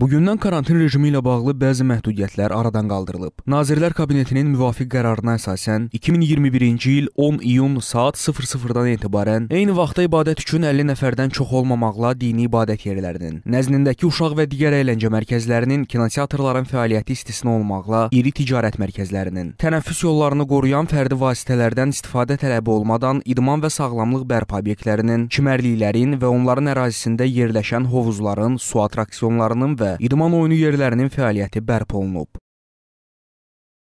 Bugündən karantin rejimi ilə bağlı bəzi məhdudiyyətlər aradan qaldırılıb. Nazirlər Kabinetinin müvafiq qərarına əsasən 2021-ci il 10 iyun saat 00-dan etibarən eyni vaxtda ibadət üçün 50 nəfərdən çox olmamaqla dini ibadət yerlərinin, nəznindəki uşaq və digər əyləncə mərkəzlərinin, kinoteatrların fəaliyyəti istisna olmaqla iri ticarət mərkəzlərinin, tənəffüs yollarını qoruyan fərdi vasitələrdən istifadə tələbi olmadan idman və sağlamlıq bərpa obyektlərinin, çimərliklərin və onların ərazisində yerləşən hovuzların, su attraksiyonlarının və idman oyunu yerlərinin fəaliyyəti bərpa olunub.